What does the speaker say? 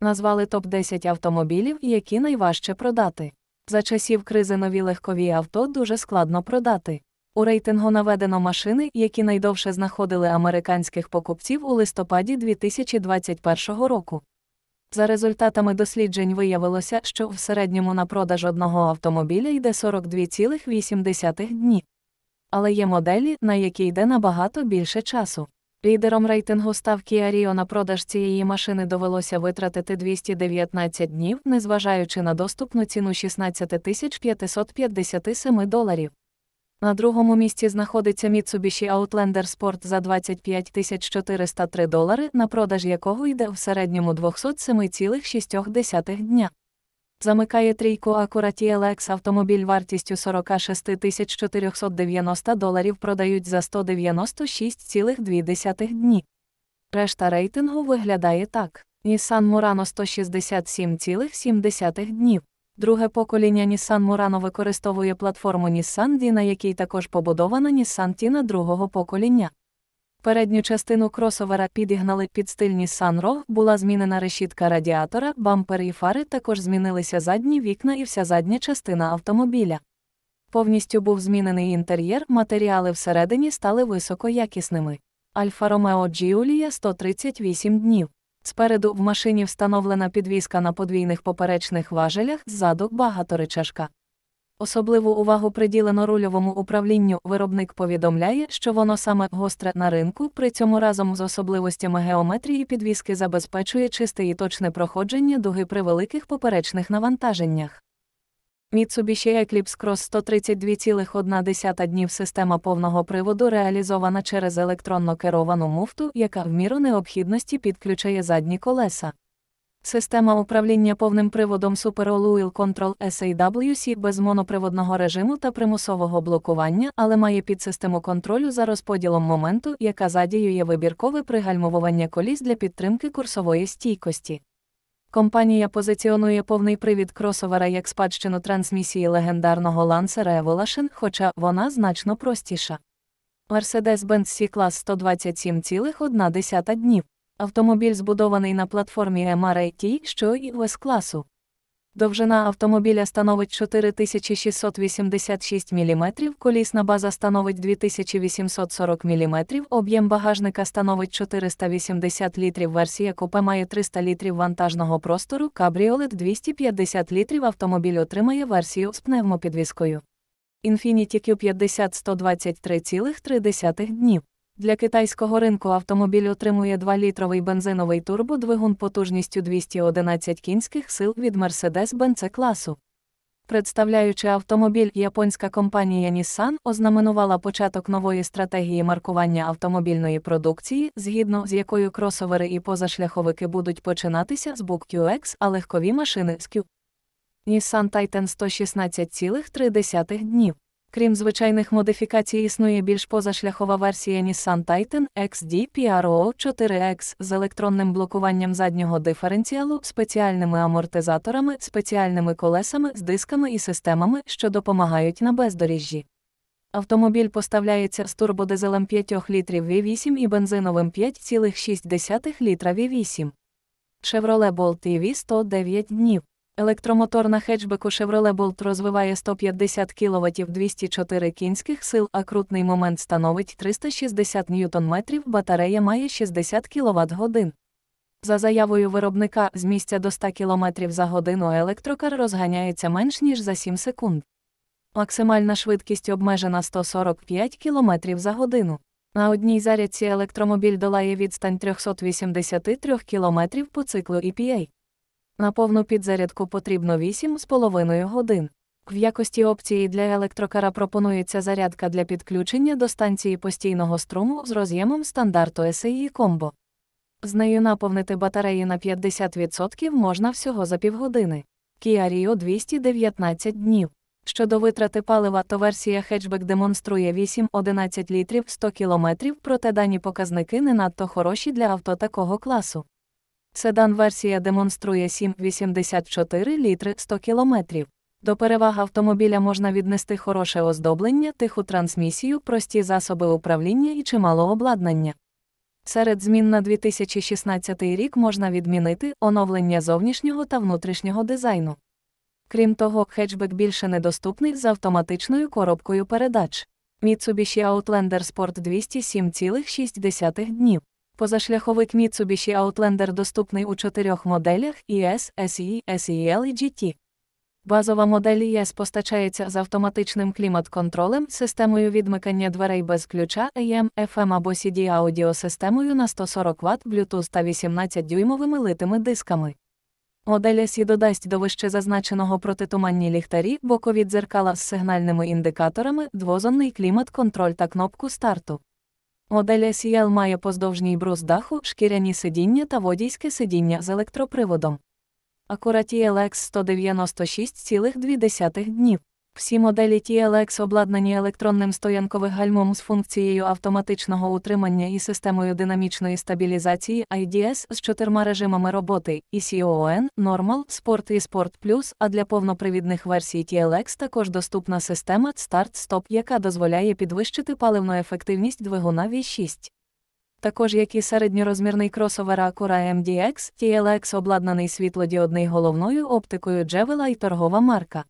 Назвали топ 10 автомобілів, які найважче продати. За часів кризи нові легкові авто дуже складно продати. У рейтингу наведено машини, які найдовше знаходили американських покупців у листопаді 2021 року. За результатами досліджень виявилося, що в середньому на продаж одного автомобіля йде 42,8 дні. Але є моделі, на які йде набагато більше часу. Лідером рейтингу ставки Аріо на продаж цієї машини довелося витратити 219 днів, незважаючи на доступну ціну 16 557 доларів. На другому місці знаходиться Mitsubishi Outlander Sport за 25 403 долари, на продаж якого йде в середньому 207,6 дня. Замикає трійку Acura TLX автомобіль вартістю 46 490 доларів продають за 196,2 дні. Решта рейтингу виглядає так: Nissan Murano 167,7 днів. Друге покоління Nissan Murano використовує платформу Nissan D, на якій також побудована Nissan Tina другого покоління. Передню частину кросовера підігнали під стильні Санрог, була змінена решітка радіатора, бампери і фари також змінилися задні вікна і вся задня частина автомобіля. Повністю був змінений інтер'єр, матеріали всередині стали високоякісними. Альфа Ромео Джіулія 138 днів. Спереду в машині встановлена підвіска на подвійних поперечних важелях, ззаду багаторичашка. Особливу увагу приділено рульовому управлінню. Виробник повідомляє, що воно саме гостре на ринку, при цьому разом з особливостями геометрії підвіски забезпечує чисте і точне проходження дуги при великих поперечних навантаженнях. Mitsubishi Eclipse Cross 132,1 днів система повного приводу реалізована через електронно керовану муфту, яка в міру необхідності підключає задні колеса. Система управління повним приводом Super All Wheel Control SAWC без моноприводного режиму та примусового блокування, але має підсистему контролю за розподілом моменту, яка задіює вибіркове пригальмовування коліс для підтримки курсової стійкості. Компанія позиціонує повний привід кросовера як спадщину трансмісії легендарного лансера Evolution, хоча вона значно простіша. Mercedes-Benz C-Class 127,1 днів. Автомобіль збудований на платформі MRAT, що і с класу. Довжина автомобіля становить 4686 мм, колісна база становить 2840 мм, об'єм багажника становить 480 літрів. Версія купе має 300 літрів вантажного простору, кабріолет 250 літрів. Автомобіль отримає версію з пневмопідвіскою. Infiniti Q50 123,3 днів. Для китайського ринку автомобіль отримує 2-літровий бензиновий турбодвигун потужністю 211 кінських сил від Mercedes-Benz класу. Представляючи автомобіль, японська компанія Nissan ознаменувала початок нової стратегії маркування автомобільної продукції, згідно з якою кросовери і позашляховики будуть починатися з букв QX, а легкові машини з Q. Nissan Titan 116,3 днів. Крім звичайних модифікацій, існує більш позашляхова версія Nissan Titan XD PRO 4X з електронним блокуванням заднього диференціалу, спеціальними амортизаторами, спеціальними колесами, з дисками і системами, що допомагають на бездоріжжі. Автомобіль поставляється з турбодизелем 5 літрів V8 і бензиновим 5,6 літра V8. Chevrolet Bolt EV 109 днів. Електромотор на хетчбеку Chevrolet Bolt розвиває 150 кВт 204 кінських сил, а крутний момент становить 360 Нм, батарея має 60 кВт годин. За заявою виробника з місця до 100 км за годину електрокар розганяється менш ніж за 7 секунд. Максимальна швидкість обмежена 145 км за годину. На одній зарядці електромобіль долає відстань 383 км по циклу EPA. На повну підзарядку потрібно 8,5 годин. В якості опції для електрокара пропонується зарядка для підключення до станції постійного струму з роз'ємом стандарту SEI Combo. З нею наповнити батареї на 50% можна всього за півгодини. Kia Rio 219 днів. Щодо витрати палива, то версія хетчбек демонструє 8-11 літрів 100 км, проте дані показники не надто хороші для авто такого класу. Седан-версія демонструє 7,84 літри 100 км. До переваг автомобіля можна віднести хороше оздоблення, тиху трансмісію, прості засоби управління і чимало обладнання. Серед змін на 2016 рік можна відмінити оновлення зовнішнього та внутрішнього дизайну. Крім того, хетчбек більше недоступний з автоматичною коробкою передач. Mitsubishi Outlander Sport 207,6 днів. Позашляховик Mitsubishi Outlander доступний у чотирьох моделях ES, SE, SEL і GT. Базова модель ЄС e постачається з автоматичним клімат-контролем, системою відмикання дверей без ключа AM, FM або cd аудіосистемою на 140 Вт Bluetooth та 18-дюймовими литими дисками. Модель Сі e додасть до вище зазначеного протитуманні ліхтарі, бокові дзеркала з сигнальними індикаторами, двозонний клімат-контроль та кнопку старту. Модель SEL має поздовжній брус даху, шкіряні сидіння та водійське сидіння з електроприводом. Акураті LX 196,2 днів. Всі моделі TLX обладнані електронним стоянковим гальмом з функцією автоматичного утримання і системою динамічної стабілізації IDS з чотирма режимами роботи ECON, Normal, Sport і Sport Plus, а для повнопривідних версій TLX також доступна система Start-Stop, яка дозволяє підвищити паливну ефективність двигуна V6. Також як і середньорозмірний кросовер Acura MDX, TLX обладнаний світлодіодний головною оптикою Джевела і торгова марка.